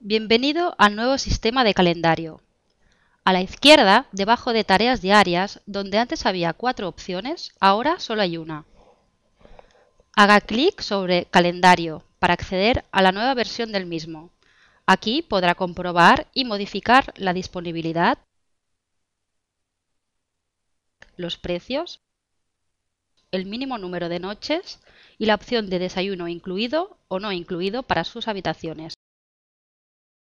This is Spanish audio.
Bienvenido al nuevo sistema de calendario. A la izquierda, debajo de tareas diarias, donde antes había cuatro opciones, ahora solo hay una. Haga clic sobre Calendario para acceder a la nueva versión del mismo. Aquí podrá comprobar y modificar la disponibilidad, los precios, el mínimo número de noches y la opción de desayuno incluido o no incluido para sus habitaciones.